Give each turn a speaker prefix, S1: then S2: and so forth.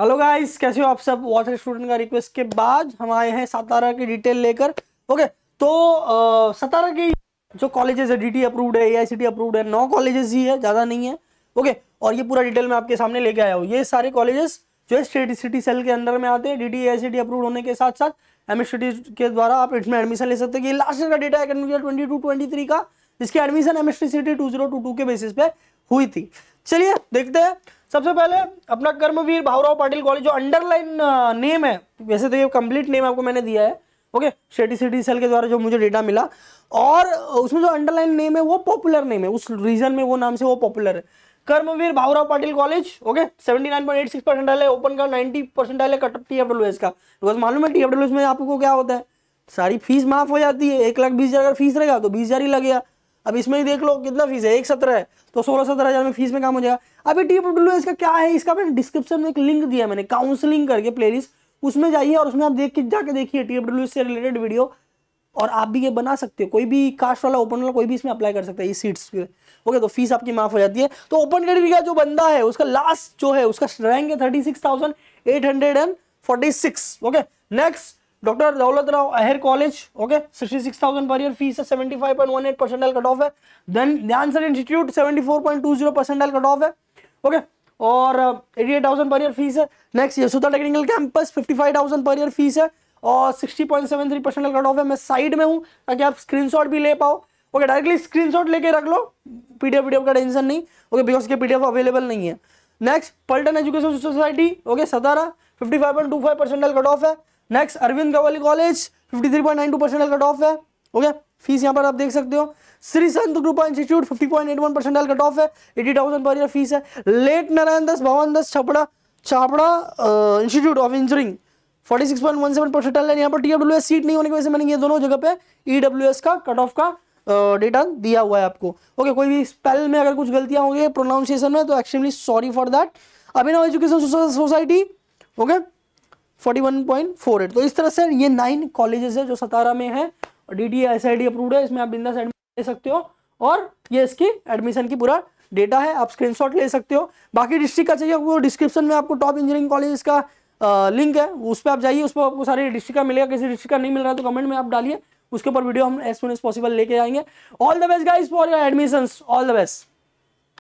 S1: hello guys कैसे हो आप सब वाटर स्टूडेंट का रिक्वेस्ट के बाद हम आए हैं सतारा की डिटेल लेकर ओके तो सतारा की जो कॉलेजेस है डीटी अप्रूव्ड है एआईसीटी अप्रूव्ड है नौ कॉलेजेस ही है ज़्यादा नहीं है ओके और ये पूरा डिटेल मैं आपके सामने लेके आया हूँ ये सारे कॉलेजेस जो है स्टेट सिटी सेल के अंदर में आते हैं डी टी अप्रूव होने के साथ साथ एम के द्वारा आप इसमें एडमिशन ले सकते हैं ये लास्ट का डेटा है ट्वेंटी टू ट्वेंटी थ्री का जिसकी एडमिशन एम एस टी के बेसिस पे हुई थी चलिए देखते हैं सबसे पहले अपना कर्मवीर भावराव पाटिल कॉलेज जो अंडरलाइन नेम है वैसे तो ये कंप्लीट नेम आपको मैंने दिया है ओके शेटी सिटी सेल के द्वारा जो मुझे डेटा मिला और उसमें जो अंडरलाइन नेम है वो पॉपुलर नेम है उस रीजन में वो नाम से वो पॉपुलर है Karmaveer Bhaurao Patil college okay 79.86 percent है ओपन का 90 परसेंट है कटअप टी का बिकॉज मालूम है टी में आपको क्या होता है सारी फीस माफ हो जाती है एक लाख बीस हज़ार अगर फीस रहेगा तो बीस हज़ार ही लगेगा अब इसमें ही देख लो कितना फीस है एक सत्रह है तो सोलह सत्रह हज़ार में फीस में काम हो जाएगा अभी टी डब्ल्यू इसका क्या है इसका मैंने डिस्क्रिप्शन में एक लिंक दिया मैंने काउंसलिंग करके प्लेलिस्ट उसमें जाइए और उसमें आप देख के जाके देखिए टी डब्ल्यू से रिलेटेड वीडियो और आप भी ये बना सकते हो कोई भी कास्ट वाला ओपन वाला कोई भी इसमें अप्लाई कर सकता है इस सीट्स पे ओके तो फीस आपकी माफ हो जाती है तो ओपन कैटेगरी का जो बंदा है उसका लास्ट जो है उसका रैंक है thirty six thousand eight hundred and forty six okay next doctor Daulat Rao Aher college okay sixty six thousand per year fees है seventy five point one eight L cut off है देन ध्यान सर institute seventy four point two zero L cut off है okay और eighty eight thousand per year fees है next Yashoda technical campus fifty five thousand per year fees है और sixty point seven three percentile cut off है मैं side में हूँ ताकि आप शॉट भी ले पाओ ओके डायरेक्टली शॉट लेके रख लो पीडीएफ पीडीएफ का टेंशन नहीं ओके बिकॉज के एफ अवेलेबल नहीं है next Phaltan education society okay Satara fifty five point two five L cut off है next Arvind Gawali college 53.92 percent cut off है ओके फीस यहाँ पर आप देख सकते हो श्री संत ग्रुपा इंस्टीट्यूट 50.81 परसेंट कट ऑफ है 80,000 पर ईयर फीस है late Narayan Das Bhavan Das Chhapda छापड़ा institute of engineering 46.17 percent है यहाँ पर टी सीट नहीं होने की वजह से मैंने ये दोनों जगह पे ई e का कट ऑफ का डेटा uh, दिया हुआ है आपको ओके okay, कोई भी स्पेल में अगर कुछ गलतियां होंगी प्रोनाउंसिएशन में तो extremely sorry for that Abhinav education society okay 41.48 तो इस तरह से ये नाइन कॉलेजेस है जो सतारा में है D D S I D approved है इसमें आप बिंदा एडमिशन ले सकते हो और ये इसकी एडमिशन की पूरा डेटा है आप स्क्रीनशॉट ले सकते हो बाकी डिस्ट्रिक्ट का चाहिए वो डिस्क्रिप्शन में आपको टॉप इंजीनियरिंग कॉलेज का लिंक है उस पर आप जाइए उस पर आपको सारे डिस्ट्रिक्ट का मिलेगा किसी डिस्ट्रिक्ट का नहीं मिल रहा तो कमेंट में आप डालिए उसके ऊपर वीडियो हम एज सुन एज पॉसिबल लेके आएंगे all the best guys for your admission all the best